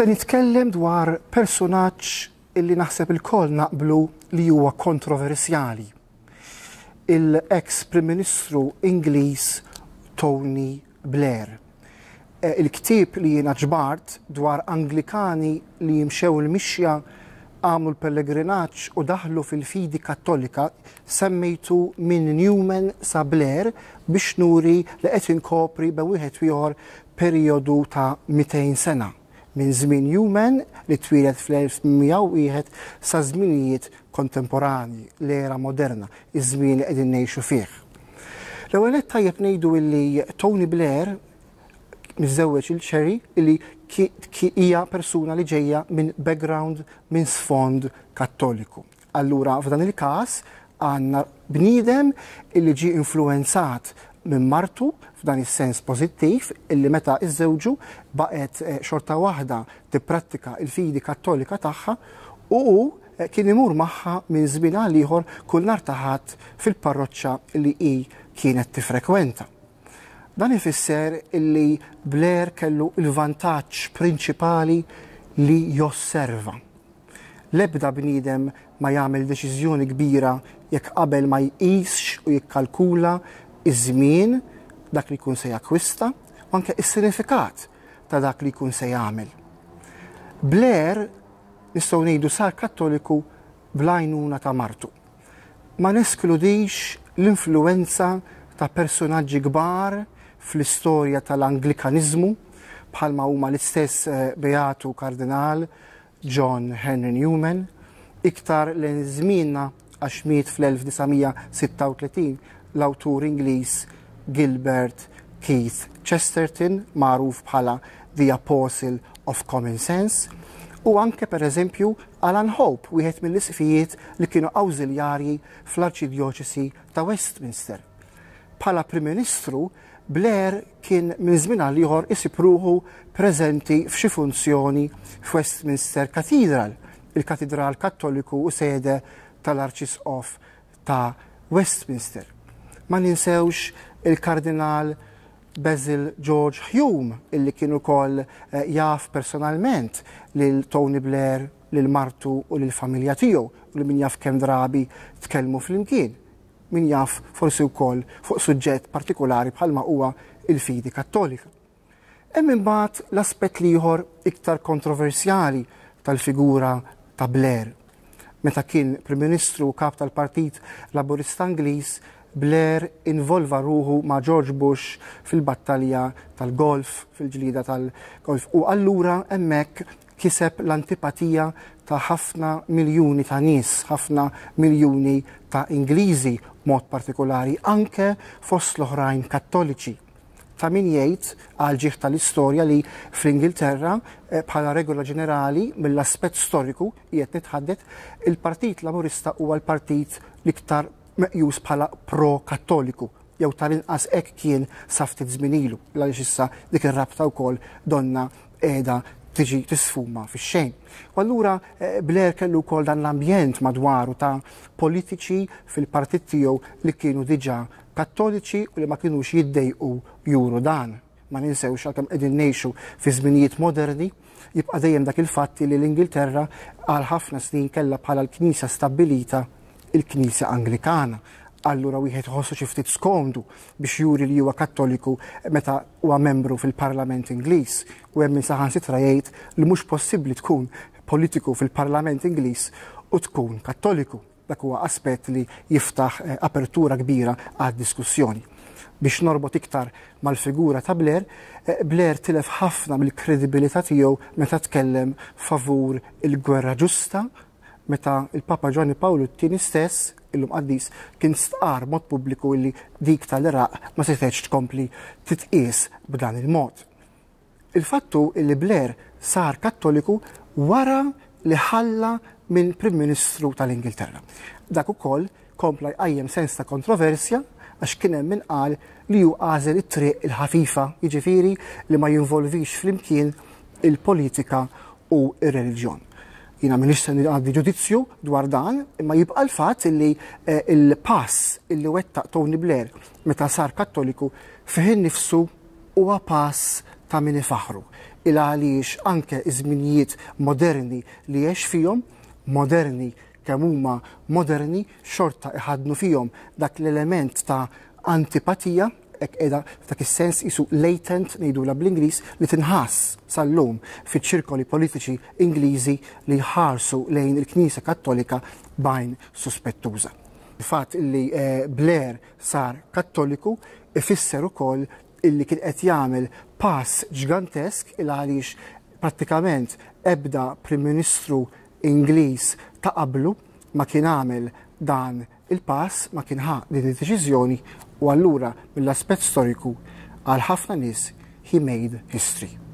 Se nitkellem dwar personaċ illi naħseb il-koll naqblu li huwa kontroversjali. Il-ex Prim Ministru Ingliż Tony Blair. E, Il-ktib li jiena ġbart dwar Anglikani li jimxew il-mixja għamlu l-pellegrinaċ u daħlu fil-fidi kattolika semmejtu minn Newman sa Blair biex nuri li qed inkopri bewieħed wieħor periodu ta' 200 sena minn żmien Jumen li twilet fl-1801 sa żminijiet kontemporani l-era moderna, iż-żmien li qegħdin ngħixu fih. L-ewwel tajjeb ngħidu li Tony Blair miżewweġ il-ċerri li hija persuna li ġejja minn background minn sfond kattoliku. Allura f'dan il-każ għandna bniedem li ġi influenzat minn martu f'dan is-sens pożittiv illi meta iż-żewġu baqet eh, xorta waħda tipprattika il-fidi kattolika tagħha u eh, kien imur magħha minn żmien għal ieħor kull nartaħat taħat fil-parroċċa li hi kienet tifrekwenta. Dan ifisser illi Blair kellu il-vantaġġ prinċipali li josserva. Lebda bniedem ma jagħmel deċiżjoni kbira jekk qabel ma jqisx u jikkalkula iż-żmien dak li jkun se jakwista u anke is-sinifikat ta' dak li jkun se jagħmel. Blair nistgħu ngħidu sar Kattoliku blajnuna ta' Martu. Ma neskludix l-influenza ta' personaġġi kbar fl-istorja tal-Anglikanizmu bħalma huma l-istess eh, Beatu Kardinal John Henry Newman, iktar l-żmienna għax miet fl-1936 l-awtur Ingliż Gilbert Keith Chesterton, magħruf bħala The Apostle of Common Sense, u anke per eżempju Alan Hope, wieħed mill-isfijiet li kienu awżiljarji fl-Arċidjoċesi ta' Westminster. Bħala Prim Ministru, Blair kien minn żmien għal ieħor isipruħu preżenti f'xi funzjoni f'Westminster Cathedral, il-Katedral Kattoliku u sede tal-Arċisqof ta' Westminster ma ninsewx il-kardinal Basil George Hume, illi kienu kol eh, jaf personalment lil Tony Blair, lil Martu u lil familja tiegħu, u li min jaf kem drabi tkellmu fl-imkien. Min jaf forsi wkoll fuq suġġett partikolari bħalma huwa il-fidi kattolika. Hemm imbagħad l-aspett liħor iktar kontroversjali tal-figura ta' Blair. Meta kien Prim Ministru kap tal-Partit Laburista Ingliż Blair involva ruħu ma' George Bush fil-battalja tal-golf, fil-ġlida tal-golf. U allura emmek kiseb l-antipatija ta' ħafna miljoni ta' nis, ħafna miljoni ta' Ingliżi mod partikolari, anke fost l-oħrajn kattoliċi. Ta' min jgħid għal ġieħ tal-istorja li fl-Ingilterra eh, bħala regola ġenerali mill-aspett storiku jgħet nitħaddet il-Partit Laburista huwa l-partit l-iktar meqjus bħala pro-kattoliku jew tal-inqas hekk kien safti żminilu għaliex issa dik ir-rabta wkoll donna qiegħda tiġi tisfuma fix xejn. U allura eh, Blair kellu wkoll dan l-ambjent madwaru ta' politiċi fil-partit tiegħu li kienu diġà kattoliċi u li ma kienux jiddejqu juru dan. Ma ninsewx għalkemm qegħdin ngħixu fi żminijiet moderni, jibqa' dejjem dak il-fatti li l-Ingilterra għal ħafna snin kellha bħala l-Knisja stabbilita il knisja Anglikana. Allura wieħed ħossu xi ftit skomdu biex juri li huwa Kattoliku meta huwa membru fil-Parlament Ingliż u hemm min saħansitra jgħid li mhux possibbli tkun politiku fil-Parlament Ingliż u tkun Kattoliku. Dak huwa aspett li jiftaħ eh, apertura kbira għad diskussjoni biex norbot iktar mal-figura ta' Blair, eh, Blair tilef ħafna mill-kredibilità tiegħu meta tkellem favur il-gwerra ġusta meta il-Papa Gianni Paolo t-tini stess illum qaddis kien stqar mod pubbliku illi dik tal-Iraq ma setgħetx tkompli titqies b'dan il-mod. Il-fattu illi Blair sar kattoliku wara li ħalla minn Prim Ministru tal-Ingilterra. Dak ukoll kompla jqajjem sens ta' kontroversja għax kien hemm min qal li ju għażel it-triq il-ħafifa, jiġifieri li ma jinvolvix flimkien il-politika u ir-reliġjon jina minix għaddi ġudizzju dwar dan, imma jibqa l-fat li eh, il-pass illi wettaq Tony Blair meta sar kattoliku fiħin nifsu huwa pass ta' minni faħru. Il għaliex anke izminijiet moderni li jiex fihom, moderni kemm huma moderni, xorta iħadnu fihom dak l-element ta' antipatija ek edha f'dak is-sens isu latent nejdu la bl-Ingliż li tinħass sal-lum fiċ-ċirkoli politiċi Ingliżi li ħarsu lejn il-Knisja Kattolika bajn suspettuża. Il-fatt li eh, Blair sar Kattoliku ifisser ukoll illi kien qed jagħmel pass ġigantesk il għaliex prattikament ebda Prim Ministru Ingliż ta' qablu ma kien għamel dan il-pass ma kien ħa li deċiżjoni u allura mill-aspett storiku għal ħafna nies he made history.